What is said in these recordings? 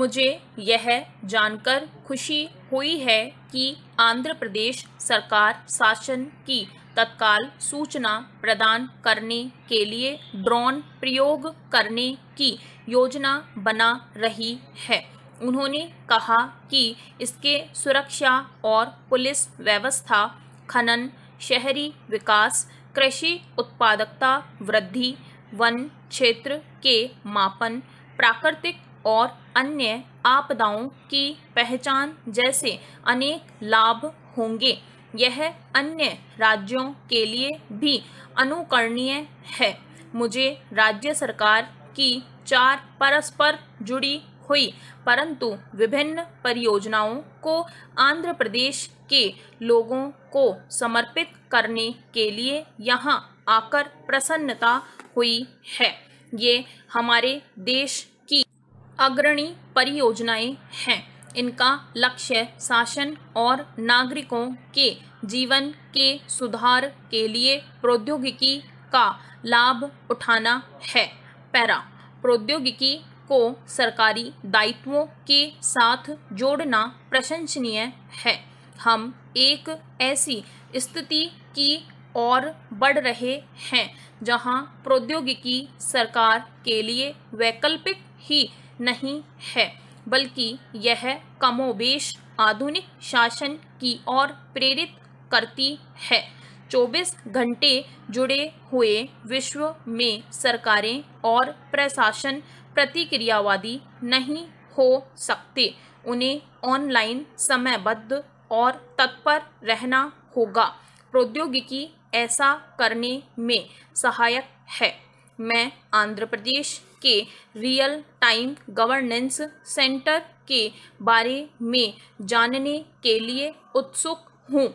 मुझे यह जानकर खुशी हुई है कि आंध्र प्रदेश सरकार शासन की तत्काल सूचना प्रदान करने के लिए ड्रोन प्रयोग करने की योजना बना रही है उन्होंने कहा कि इसके सुरक्षा और पुलिस व्यवस्था खनन शहरी विकास कृषि उत्पादकता वृद्धि वन क्षेत्र के मापन प्राकृतिक और अन्य आपदाओं की पहचान जैसे अनेक लाभ होंगे यह अन्य राज्यों के लिए भी अनुकरणीय है मुझे राज्य सरकार की चार परस्पर जुड़ी हुई परंतु विभिन्न परियोजनाओं को आंध्र प्रदेश के लोगों को समर्पित करने के लिए यहाँ आकर प्रसन्नता हुई है ये हमारे देश अग्रणी परियोजनाएं हैं इनका लक्ष्य शासन और नागरिकों के जीवन के सुधार के लिए प्रौद्योगिकी का लाभ उठाना है पैरा प्रौद्योगिकी को सरकारी दायित्वों के साथ जोड़ना प्रशंसनीय है हम एक ऐसी स्थिति की और बढ़ रहे हैं जहां प्रौद्योगिकी सरकार के लिए वैकल्पिक ही नहीं है बल्कि यह कमोबेश आधुनिक शासन की ओर प्रेरित करती है 24 घंटे जुड़े हुए विश्व में सरकारें और प्रशासन प्रतिक्रियावादी नहीं हो सकते उन्हें ऑनलाइन समयबद्ध और तत्पर रहना होगा प्रौद्योगिकी ऐसा करने में सहायक है मैं आंध्र प्रदेश के रियल टाइम गवर्नेंस सेंटर के बारे में जानने के लिए उत्सुक हूँ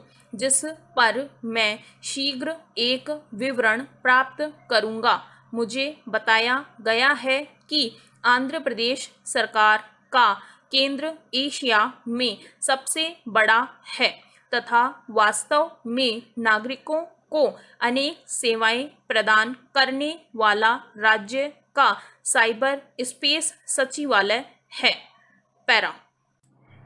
जिस पर मैं शीघ्र एक विवरण प्राप्त करूँगा मुझे बताया गया है कि आंध्र प्रदेश सरकार का केंद्र एशिया में सबसे बड़ा है तथा वास्तव में नागरिकों को अनेक सेवाएं प्रदान करने वाला राज्य का साइबर स्पेस सचिवालय है पैरा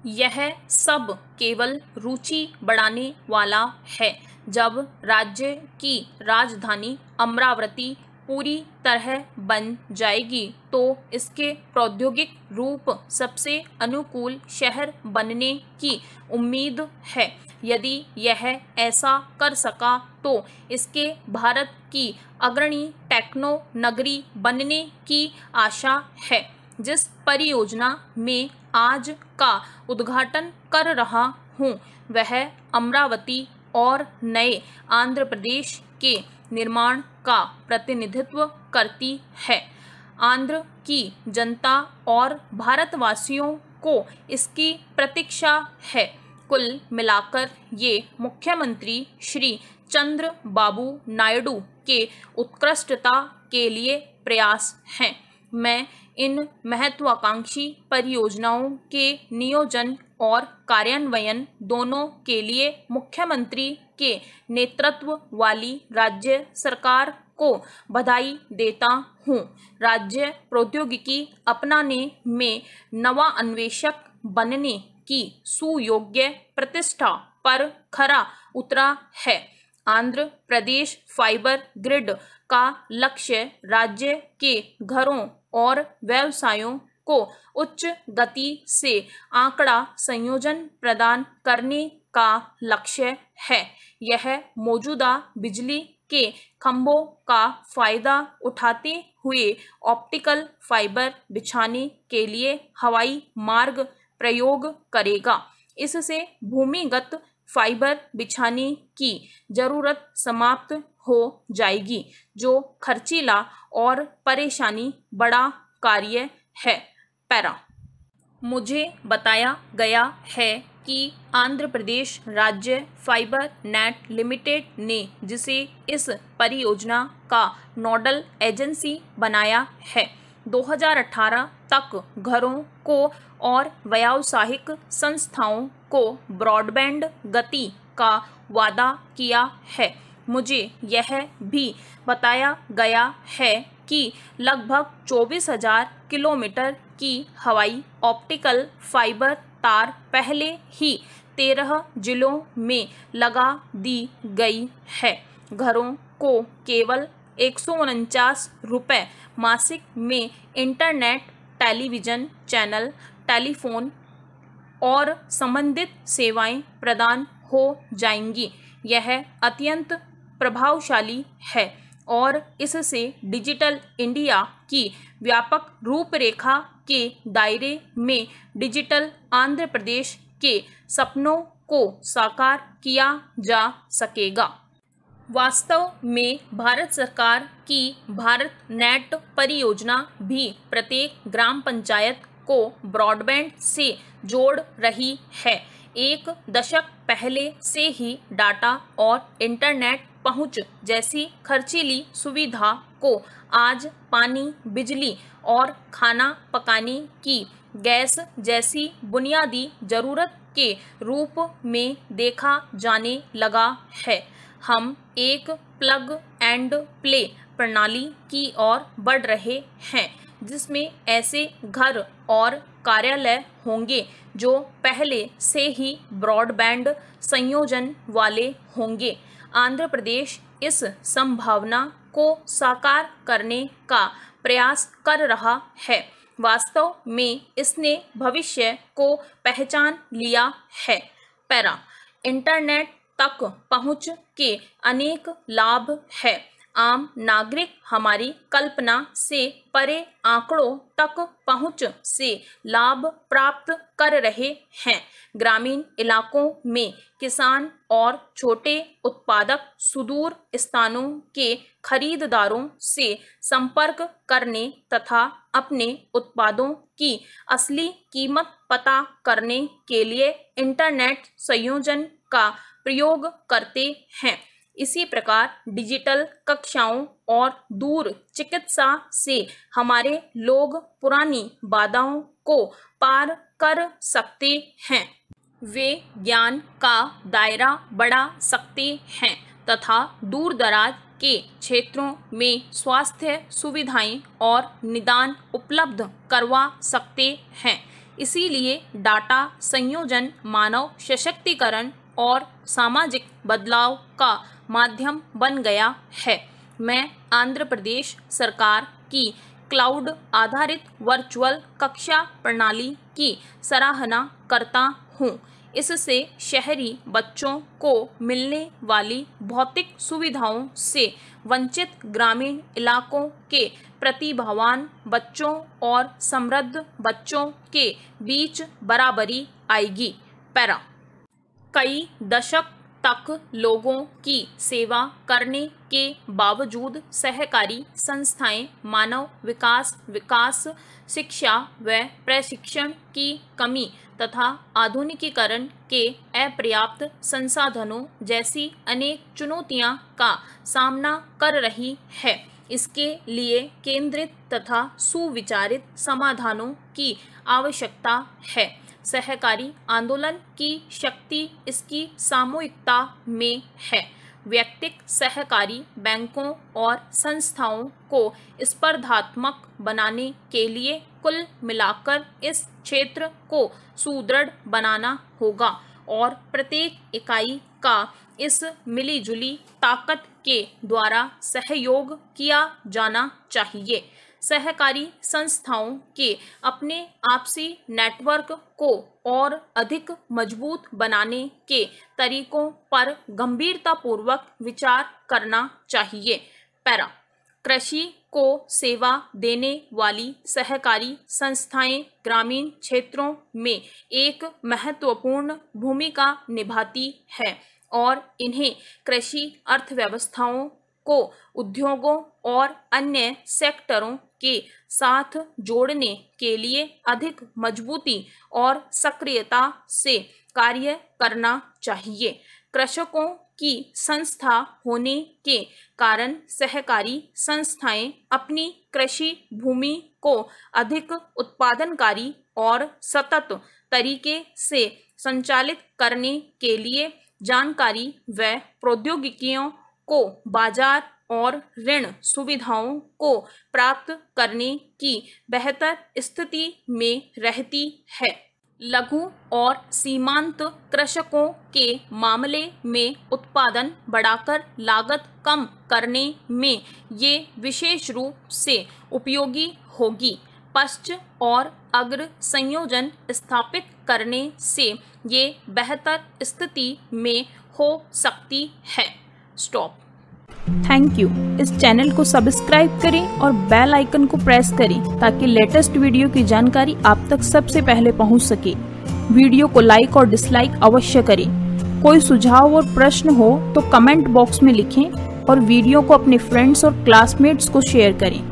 यह सब केवल रुचि बढ़ाने वाला है जब राज्य की राजधानी अमरावती पूरी तरह बन जाएगी तो इसके प्रौद्योगिक रूप सबसे अनुकूल शहर बनने की उम्मीद है यदि यह ऐसा कर सका तो इसके भारत की अग्रणी टेक्नो नगरी बनने की आशा है जिस परियोजना में आज का उद्घाटन कर रहा हूँ वह अमरावती और नए आंध्र प्रदेश के निर्माण का प्रतिनिधित्व करती है आंध्र की जनता और भारतवासियों को इसकी प्रतीक्षा है कुल मिलाकर ये मुख्यमंत्री श्री चंद्र बाबू नायडू के उत्कृष्टता के लिए प्रयास हैं मैं इन महत्वाकांक्षी परियोजनाओं के नियोजन और कार्यान्वयन दोनों के लिए मुख्यमंत्री के नेतृत्व वाली राज्य सरकार को बधाई देता हूँ राज्य प्रौद्योगिकी अपनाने में नवा अन्वेषक बनने की सुयोग्य प्रतिष्ठा पर खरा उतरा है आंध्र प्रदेश फाइबर ग्रिड का लक्ष्य राज्य के घरों और व्यवसायों को उच्च गति से आंकड़ा संयोजन प्रदान करने का लक्ष्य है यह मौजूदा बिजली के खंभों का फायदा उठाते हुए ऑप्टिकल फाइबर बिछाने के लिए हवाई मार्ग प्रयोग करेगा इससे भूमिगत फाइबर बिछाने की ज़रूरत समाप्त हो जाएगी जो खर्चीला और परेशानी बड़ा कार्य है पैरा मुझे बताया गया है कि आंध्र प्रदेश राज्य फाइबर नेट लिमिटेड ने जिसे इस परियोजना का नोडल एजेंसी बनाया है 2018 तक घरों को और व्यावसायिक संस्थाओं को ब्रॉडबैंड गति का वादा किया है मुझे यह भी बताया गया है कि लगभग 24,000 किलोमीटर की हवाई ऑप्टिकल फाइबर तार पहले ही तेरह जिलों में लगा दी गई है घरों को केवल एक सौ मासिक में इंटरनेट टेलीविज़न चैनल टेलीफोन और संबंधित सेवाएं प्रदान हो जाएंगी यह अत्यंत प्रभावशाली है और इससे डिजिटल इंडिया की व्यापक रूपरेखा के दायरे में डिजिटल आंध्र प्रदेश के सपनों को साकार किया जा सकेगा वास्तव में भारत सरकार की भारत नेट परियोजना भी प्रत्येक ग्राम पंचायत को ब्रॉडबैंड से जोड़ रही है एक दशक पहले से ही डाटा और इंटरनेट पहुंच जैसी खर्चीली सुविधा को आज पानी बिजली और खाना पकाने की गैस जैसी बुनियादी जरूरत के रूप में देखा जाने लगा है हम एक प्लग एंड प्ले प्रणाली की ओर बढ़ रहे हैं जिसमें ऐसे घर और कार्यालय होंगे जो पहले से ही ब्रॉडबैंड संयोजन वाले होंगे आंध्र प्रदेश इस संभावना को साकार करने का प्रयास कर रहा है वास्तव में इसने भविष्य को पहचान लिया है पैरा इंटरनेट तक पहुंच के अनेक लाभ है आम नागरिक हमारी कल्पना से परे आंकड़ों तक पहुंच से लाभ प्राप्त कर रहे हैं ग्रामीण इलाकों में किसान और छोटे उत्पादक सुदूर स्थानों के खरीददारों से संपर्क करने तथा अपने उत्पादों की असली कीमत पता करने के लिए इंटरनेट संयोजन का प्रयोग करते हैं इसी प्रकार डिजिटल कक्षाओं और दूर चिकित्सा से हमारे लोग पुरानी बाधाओं को पार कर सकते हैं वे ज्ञान का दायरा बढ़ा सकते हैं तथा दूर दराज के क्षेत्रों में स्वास्थ्य सुविधाएं और निदान उपलब्ध करवा सकते हैं इसीलिए डाटा संयोजन मानव सशक्तिकरण और सामाजिक बदलाव का माध्यम बन गया है मैं आंध्र प्रदेश सरकार की क्लाउड आधारित वर्चुअल कक्षा प्रणाली की सराहना करता हूँ इससे शहरी बच्चों को मिलने वाली भौतिक सुविधाओं से वंचित ग्रामीण इलाकों के प्रतिभावान बच्चों और समृद्ध बच्चों के बीच बराबरी आएगी पैरा कई दशक तक लोगों की सेवा करने के बावजूद सहकारी संस्थाएं मानव विकास विकास शिक्षा व प्रशिक्षण की कमी तथा आधुनिकीकरण के अपर्याप्त संसाधनों जैसी अनेक चुनौतियां का सामना कर रही है इसके लिए केंद्रित तथा सुविचारित समाधानों की आवश्यकता है सहकारी आंदोलन की शक्ति इसकी सामूहिकता में है व्यक्तिक सहकारी बैंकों और संस्थाओं को स्पर्धात्मक बनाने के लिए कुल मिलाकर इस क्षेत्र को सुदृढ़ बनाना होगा और प्रत्येक इकाई का इस मिलीजुली ताकत के द्वारा सहयोग किया जाना चाहिए सहकारी संस्थाओं के अपने आपसी नेटवर्क को और अधिक मजबूत बनाने के तरीकों पर गंभीरतापूर्वक विचार करना चाहिए पैरा कृषि को सेवा देने वाली सहकारी संस्थाएं ग्रामीण क्षेत्रों में एक महत्वपूर्ण भूमिका निभाती है और इन्हें कृषि अर्थव्यवस्थाओं को उद्योगों और अन्य सेक्टरों के साथ जोड़ने के लिए अधिक मजबूती और सक्रियता से कार्य करना चाहिए कृषकों की संस्था होने के कारण सहकारी संस्थाएं अपनी कृषि भूमि को अधिक उत्पादनकारी और सतत तरीके से संचालित करने के लिए जानकारी व प्रौद्योगिकियों को बाजार और ऋण सुविधाओं को प्राप्त करने की बेहतर स्थिति में रहती है लघु और सीमांत कृषकों के मामले में उत्पादन बढ़ाकर लागत कम करने में ये विशेष रूप से उपयोगी होगी पश्च और अग्र संयोजन स्थापित करने से ये बेहतर स्थिति में हो सकती है स्टॉप थैंक यू इस चैनल को सब्सक्राइब करें और बेल आइकन को प्रेस करें ताकि लेटेस्ट वीडियो की जानकारी आप तक सबसे पहले पहुंच सके वीडियो को लाइक और डिसलाइक अवश्य करें कोई सुझाव और प्रश्न हो तो कमेंट बॉक्स में लिखें और वीडियो को अपने फ्रेंड्स और क्लासमेट्स को शेयर करें